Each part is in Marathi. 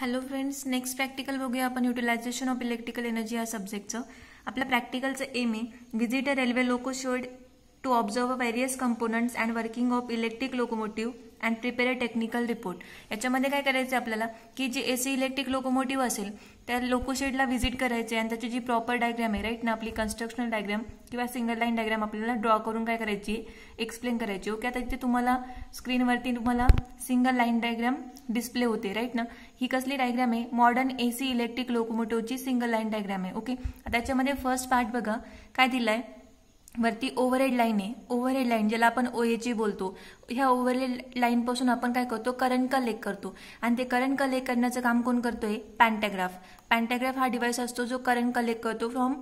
हॅलो फ्रेंड्स नेक्स्ट प्रॅक्टिकल बघूया आपण युटिलायझेशन ऑफ इलेक्ट्रिकल एनर्जी या सब्जेक्टचं आपल्या प्रॅक्टिकलचं एम आहे visit a railway loco shed to observe various components and working of electric locomotive and prepare a technical report याच्यामध्ये काय करायचं आपल्याला की जे ए सी इलेक्ट्रिक लोकोमोटिव्ह असेल त्या लोकोशेडला व्हिजिट करायचे आणि त्याची जी प्रॉपर डायग्राम आहे राईट ना आपली कन्स्ट्रक्शनल डायग्राम किंवा सिंगल लाईन डायग्राम आपल्याला ड्रॉ करून काय करायची एक्सप्लेन करायची ओके आता तिथे तुम्हाला स्क्रीनवरती तुम्हाला सिंगल लाईन डायग्राम डिस्प्ले होते राईट ना ही कसली डायग्राम आहे मॉडर्न एसी इलेक्ट्रिक लोकोमोटिव्हची सिंगल लाईन डायग्राम आहे ओके त्याच्यामध्ये फर्स्ट पार्ट बघा काय दिलं आहे वरती ओव्हरहेड लाईन आहे ओव्हरहेड लाईन ज्याला आपण ओएची e बोलतो ह्या ओव्हरहेड लाईनपासून आपण काय करतो करंट कलेक्ट करतो आणि ते करंट कलेक्ट करण्याचं काम कोण करतोय पॅन्टॅग्राफ पॅन्टॅग्राफ हा डिवाइस असतो जो करंट कलेक्ट करतो फ्रॉम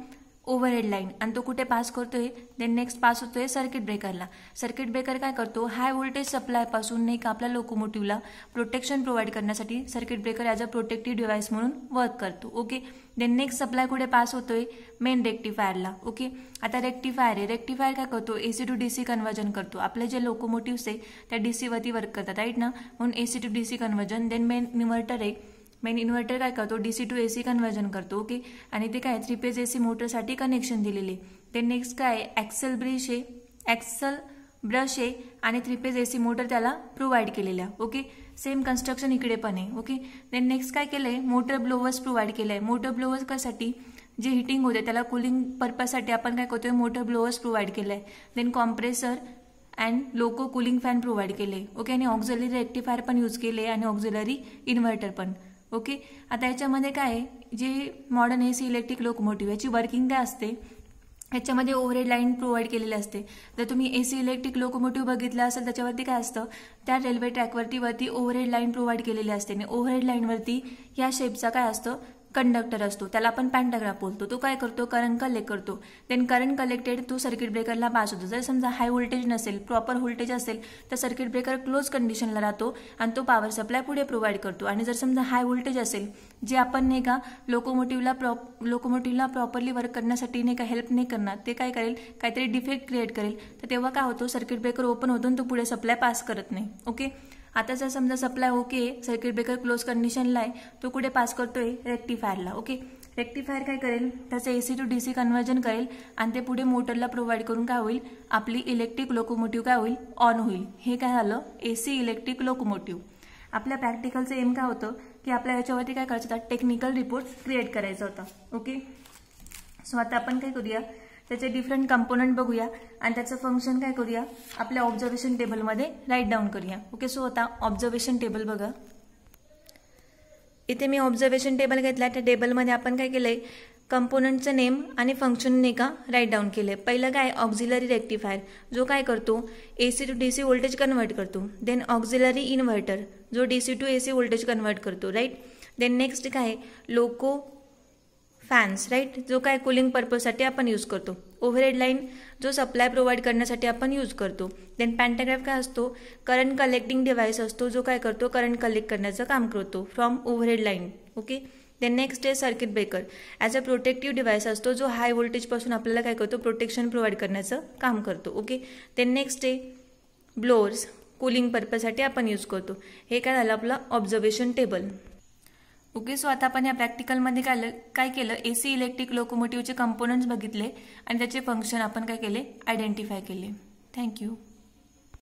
ओव्हरहेड लाईन आणि तो कुठे पास करतोय देन नेक्स्ट पास होतोय सर्किट ब्रेकरला सर्किट ब्रेकर काय करतो हाय व्होल्टेज सप्लायपासून नाही का आपल्या लोकोमोटिव्हला प्रोटेक्शन प्रोव्हाइड करण्यासाठी circuit breaker as a protective device म्हणून वर्क करतो ओके देन नेक्स्ट सप्लाय कुठे पास होतोय मेन रेक्टिफायरला ओके आता रेक्टिफायर आहे रेक्टिफायर काय करतो A C to D C conversion करतो आपले जे लोकोमोटिव्स आहे त्या डी सीवरती वर्क करतात राईट ना म्हणून AC to D C conversion then main inverter आहे मेन इन्व्हर्टर काय करतो D C to A C conversion करतो ओके आणि ते काय थ्री पेज ए सी मोटरसाठी कनेक्शन दिलेले ते नेक्स्ट काय एक्सेल ब्रिश आहे ॲक्सल ब्रश आहे आणि three phase A C motor त्याला प्रोव्हाइड केलेल्या ओके सेम कन्स्ट्रक्शन इकडे पण आहे ओके देन नेक्स्ट काय केलं आहे मोटर ब्लोवर्स प्रोव्हाइड केलं आहे मोटर ब्लोवर्स कशासाठी जे हिटिंग होते त्याला कुलिंग पर्पजसाठी आपण काय करतोय मोटर ब्लोवर्स प्रोव्हाइड केलं आहे then compressor and loco cooling fan provide केले ओके आणि ऑक्झिलरी रेक्टिफायर पण यूज केले आणि ऑक्झिलरी इन्व्हर्टर पण ओके आता याच्यामध्ये काय जे मॉडर्न एसी इलेक्ट्रिक लोकोमोटिव्ह याची वर्किंग काय असते याच्यामध्ये ओव्हरहेड लाईन प्रोव्हाइड केलेली असते जर तुम्ही ए सी इलेक्ट्रिक लोकोमोटिव्ह बघितलं असेल त्याच्यावरती काय असतं त्या रेल्वे ट्रॅकवरती वरती ओव्हरहेड लाईन प्रोव्हाइड केलेली असते आणि ओव्हरहेड लाईनवरती या शेपचा काय असतं कंडक्टर असतो त्याला आपण पॅन्टाग्राफ बोलतो तो काय करतो करंट कलेक्ट करतो देन करंट कलेक्टेड तो सर्किट ब्रेकरला पास होतो जर समजा हाय व्होल्टेज नसेल प्रॉपर व्होल्टेज असेल तर सर्किट ब्रेकर क्लोज कंडिशनला राहतो आणि तो पॉवर सप्लाय पुढे प्रोव्हाइड करतो आणि जर समजा हाय व्होल्टेज असेल जे आपण नाही का लोकोमोटिव्हला प्रॉप लोकोमोटिव्हला प्रॉपरली वर्क करण्यासाठी नाही का हेल्प नाही करणार ते काय करेल काहीतरी डिफेक्ट क्रिएट करेल तर तेव्हा काय होतो सर्किट ब्रेकर ओपन होतो तो पुढे सप्लाय पास करत नाही ओके आता जर समजा supply okay circuit breaker close कंडिशनला आहे तो कुठे पास करतोय रेक्टिफायरला ओके रेक्टिफायर काय करेल त्याचं A C to D C conversion करेल आणि ते पुढे मोटरला प्रोव्हाइड करून काय होईल आपली इलेक्ट्रिक लोकोमोटिव्ह काय होईल ऑन होईल हे काय झालं ए सी इलेक्ट्रिक लोकोमोटिव्ह आपल्या प्रॅक्टिकलचं एम काय होतं की आपल्या याच्यावरती काय करायचं होतं टेक्निकल रिपोर्ट क्रिएट करायचं होतं ओके सो आता आपण काय करूया त्याचे डिफरंट कंपोनंट बघूया आणि त्याचं फंक्शन काय करूया आपल्या ऑब्झर्वेशन टेबलमध्ये राईट डाऊन करूया ओके सो आता ऑब्झर्वेशन टेबल बघा इथे मी ऑब्झर्वेशन टेबल घेतला त्या टेबलमध्ये आपण काय केलं आहे कंपोनंटचं नेम आणि फंक्शन नाही का राईट डाऊन केले पहिलं काय ऑक्झिलरी रेक्टिफायर जो काय करतो A C to D C voltage convert करतो देन ऑक्झिलरी इन्व्हर्टर जो D C to A C voltage convert करतो राईट देन नेक्स्ट काय लोको फॅन्स राईट जो काय कुलिंग पर्पजसाठी आपण यूज करतो ओव्हरहेड लाईन जो सप्लाय प्रोव्हाइड करण्यासाठी आपण यूज करतो देन पॅन्टाग्राफ काय असतो करंट कलेक्टिंग डिव्हाइस असतो जो काय करतो करंट कलेक्ट करण्याचं काम करतो from overhead line okay then next the circuit breaker as a protective device असतो जो हाय व्होल्टेजपासून आपल्याला काय करतो प्रोटेक्शन प्रोव्हाइड करण्याचं काम करतो okay then next the blowers cooling पर्पजसाठी आपण यूज करतो हे काय झालं आपलं ऑब्झर्वेशन टेबल ओके सो आता आपण या प्रॅक्टिकलमध्ये काय काय केलं ए सी इलेक्ट्रिक लोकोमोटिव्हचे कंपोनंट्स बघितले आणि त्याचे फंक्शन आपण काय केले आयडेंटिफाय केले थँक्यू